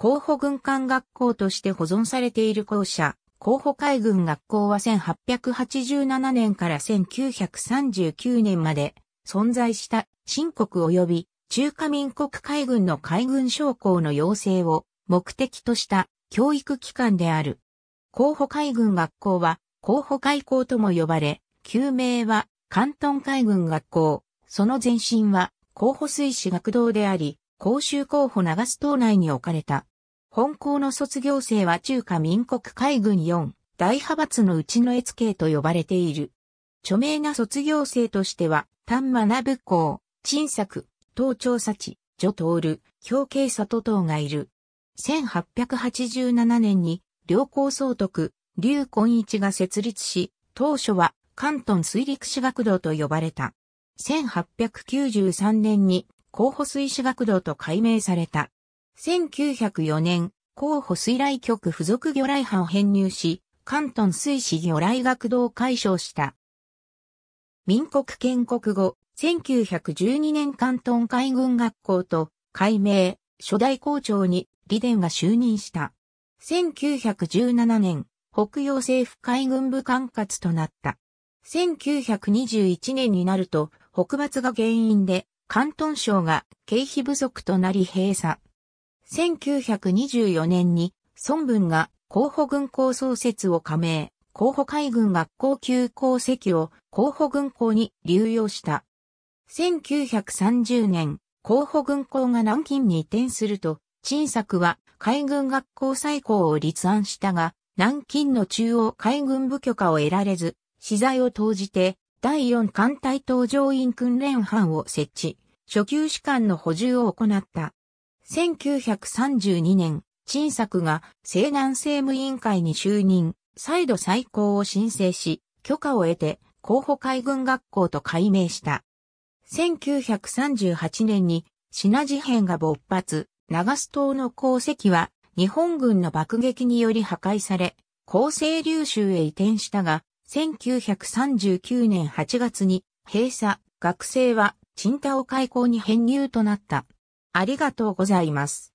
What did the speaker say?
候補軍艦学校として保存されている校舎、候補海軍学校は1887年から1939年まで存在した新国及び中華民国海軍の海軍将校の要請を目的とした教育機関である。候補海軍学校は候補海校とも呼ばれ、旧名は関東海軍学校、その前身は候補水師学堂であり、公衆候補長洲島内に置かれた本校の卒業生は中華民国海軍4大派閥のうちの SK と呼ばれている。著名な卒業生としては、丹学校、陳作、東調査地、女徹、表慶里等がいる。1887年に、両校総督、劉根一が設立し、当初は関東水陸士学堂と呼ばれた。1893年に候補水士学堂と改名された。1904年、候補水雷局附属魚雷派を編入し、関東水師魚雷学堂解消した。民国建国後、1912年関東海軍学校と改名、初代校長に李伝が就任した。1917年、北洋政府海軍部管轄となった。1921年になると、北伐が原因で、関東省が経費不足となり閉鎖。1924年に孫文が候補軍校創設を加盟、候補海軍学校級校籍を候補軍校に流用した。1930年、候補軍校が南京に移転すると、陳作は海軍学校再校を立案したが、南京の中央海軍部許可を得られず、資材を投じて、第4艦隊搭乗員訓練班を設置、初級士官の補充を行った。1932年、陳作が西南政務委員会に就任、再度再考を申請し、許可を得て、候補海軍学校と改名した。1938年に、シナ事変が勃発、長須島の鉱石は、日本軍の爆撃により破壊され、厚生流州へ移転したが、1939年8月に、閉鎖、学生は、チ太を開港に編入となった。ありがとうございます。